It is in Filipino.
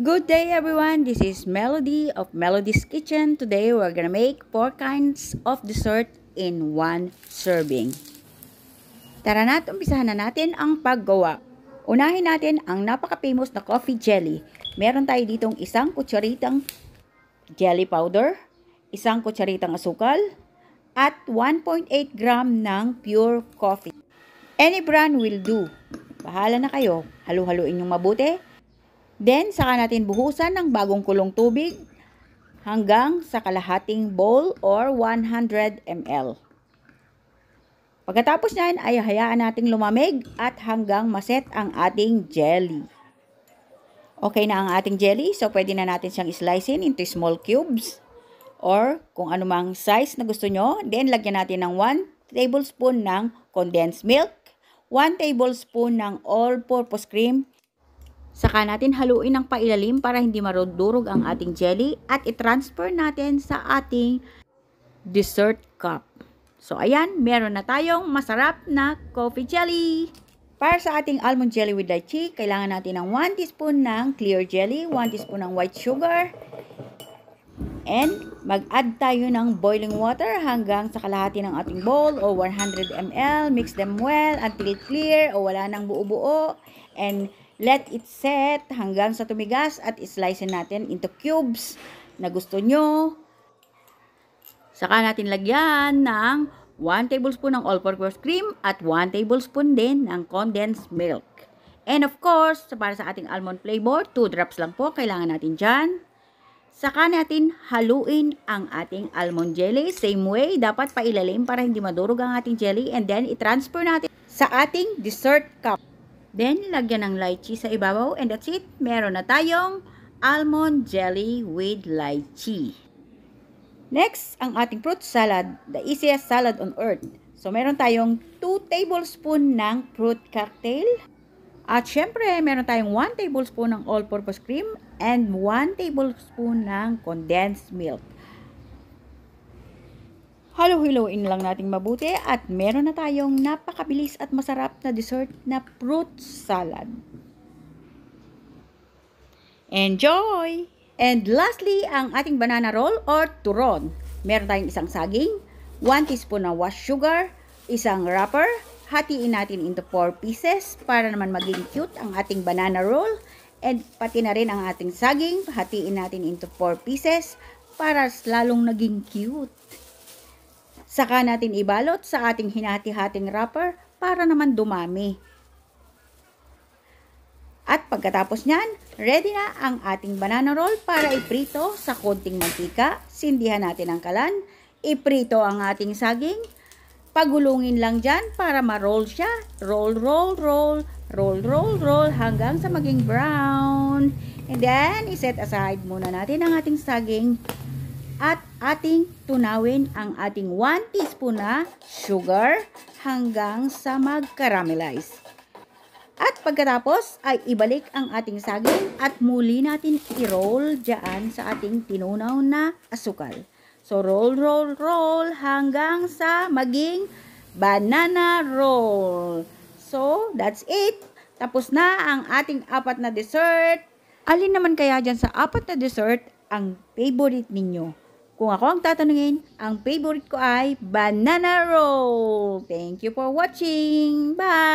Good day everyone, this is Melody of Melody's Kitchen. Today we're gonna make four kinds of dessert in one serving. Tara na at umpisahan na natin ang paggawa. Unahin natin ang napaka-famous na coffee jelly. Meron tayo ditong isang kutsaritang jelly powder, isang kutsaritang asukal, at 1.8 gram ng pure coffee. Any brand will do. Bahala na kayo. Halu-haluin yung mabuti Then, saka natin buhusan ng bagong kulong tubig hanggang sa kalahating bowl or 100 ml. Pagkatapos niyan ay hayaan nating lumamig at hanggang maset ang ating jelly. Okay na ang ating jelly, so pwede na natin siyang slicein into small cubes or kung anumang size na gusto nyo. Then, lagyan natin ng 1 tablespoon ng condensed milk, 1 tablespoon ng all-purpose cream, Saka natin haluin ng pailalim para hindi marudurog ang ating jelly at i-transfer natin sa ating dessert cup. So ayan, meron na tayong masarap na coffee jelly. Para sa ating almond jelly with lychee, kailangan natin ng 1 teaspoon ng clear jelly, 1 teaspoon ng white sugar, and mag-add tayo ng boiling water hanggang sa kalahati ng ating bowl o 100 ml. Mix them well until clear o wala nang buo-buo. And Let it set hanggang sa tumigas at slice natin into cubes na gusto nyo. Saka natin lagyan ng 1 tablespoon ng all-purpose cream at 1 tablespoon din ng condensed milk. And of course, para sa ating almond flavor, 2 drops lang po kailangan natin dyan. Saka natin haluin ang ating almond jelly. Same way, dapat pailalim para hindi madurog ang ating jelly and then i-transfer natin sa ating dessert cup. Then, lagyan ng lychee sa ibabaw. And that's it. Meron na tayong almond jelly with lychee. Next, ang ating fruit salad. The easiest salad on earth. So, meron tayong 2 tablespoon ng fruit cocktail. At syempre, meron tayong 1 tablespoon ng all-purpose cream and 1 tablespoon ng condensed milk halo-hiloin lang nating mabuti at meron na tayong napakabilis at masarap na dessert na fruit salad. Enjoy! And lastly, ang ating banana roll or turon. Meron tayong isang saging, 1 teaspoon na wash sugar, isang wrapper, hatiin natin into 4 pieces para naman maging cute ang ating banana roll and pati na rin ang ating saging, hatiin natin into 4 pieces para lalong naging cute. Saka natin ibalot sa ating hinati-hating wrapper para naman dumami. At pagkatapos niyan, ready na ang ating banana roll para iprito sa konting mantika. Sindihan natin ang kalan. Iprito ang ating saging. Pagulungin lang dyan para ma-roll siya. Roll, roll, roll. Roll, roll, roll hanggang sa maging brown. And then, iset aside muna natin ang ating saging at ating tunawin ang ating 1 teaspoon na sugar hanggang sa mag-caramelize. At pagkatapos ay ibalik ang ating saging at muli natin i-roll dyan sa ating tinunaw na asukal. So roll, roll, roll hanggang sa maging banana roll. So that's it. Tapos na ang ating apat na dessert. Alin naman kaya dyan sa apat na dessert ang favorite ninyo? Kung ako ang tatanungin, ang favorite ko ay banana roll. Thank you for watching. Bye!